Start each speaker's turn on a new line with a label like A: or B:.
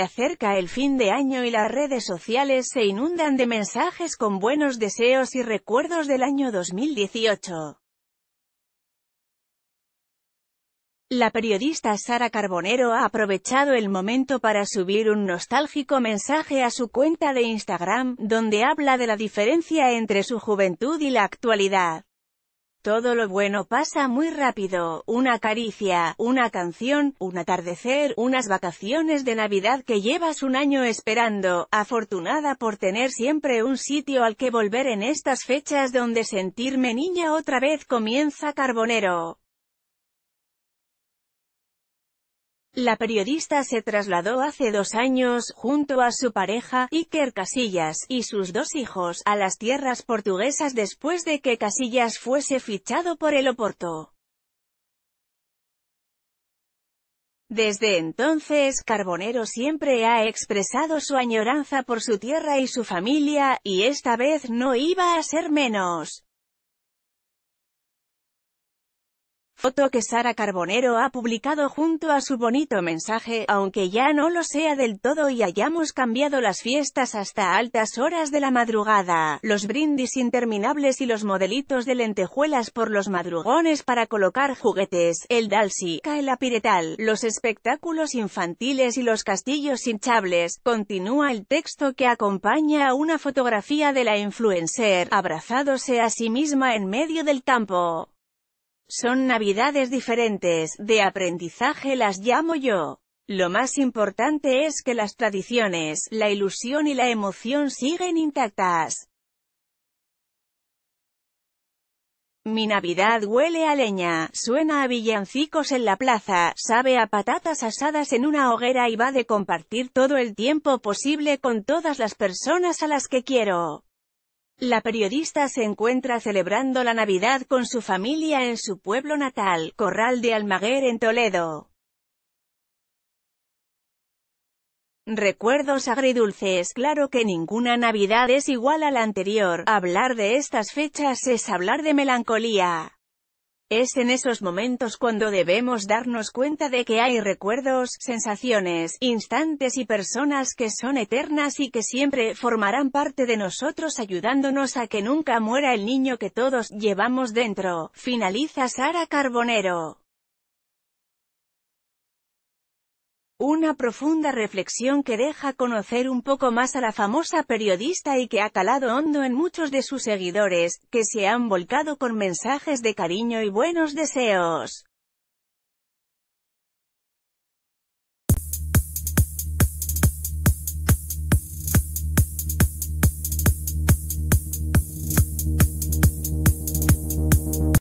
A: acerca el fin de año y las redes sociales se inundan de mensajes con buenos deseos y recuerdos del año 2018. La periodista Sara Carbonero ha aprovechado el momento para subir un nostálgico mensaje a su cuenta de Instagram, donde habla de la diferencia entre su juventud y la actualidad. Todo lo bueno pasa muy rápido, una caricia, una canción, un atardecer, unas vacaciones de Navidad que llevas un año esperando, afortunada por tener siempre un sitio al que volver en estas fechas donde sentirme niña otra vez comienza Carbonero. La periodista se trasladó hace dos años, junto a su pareja, Iker Casillas, y sus dos hijos, a las tierras portuguesas después de que Casillas fuese fichado por el Oporto. Desde entonces Carbonero siempre ha expresado su añoranza por su tierra y su familia, y esta vez no iba a ser menos. Foto que Sara Carbonero ha publicado junto a su bonito mensaje, aunque ya no lo sea del todo y hayamos cambiado las fiestas hasta altas horas de la madrugada, los brindis interminables y los modelitos de lentejuelas por los madrugones para colocar juguetes, el dalsi, la piretal, los espectáculos infantiles y los castillos hinchables, continúa el texto que acompaña a una fotografía de la influencer, abrazándose a sí misma en medio del campo. Son navidades diferentes, de aprendizaje las llamo yo. Lo más importante es que las tradiciones, la ilusión y la emoción siguen intactas. Mi Navidad huele a leña, suena a villancicos en la plaza, sabe a patatas asadas en una hoguera y va de compartir todo el tiempo posible con todas las personas a las que quiero. La periodista se encuentra celebrando la Navidad con su familia en su pueblo natal, Corral de Almaguer en Toledo. Recuerdos agridulces Claro que ninguna Navidad es igual a la anterior, hablar de estas fechas es hablar de melancolía. Es en esos momentos cuando debemos darnos cuenta de que hay recuerdos, sensaciones, instantes y personas que son eternas y que siempre formarán parte de nosotros ayudándonos a que nunca muera el niño que todos llevamos dentro. Finaliza Sara Carbonero. Una profunda reflexión que deja conocer un poco más a la famosa periodista y que ha calado hondo en muchos de sus seguidores, que se han volcado con mensajes de cariño y buenos deseos.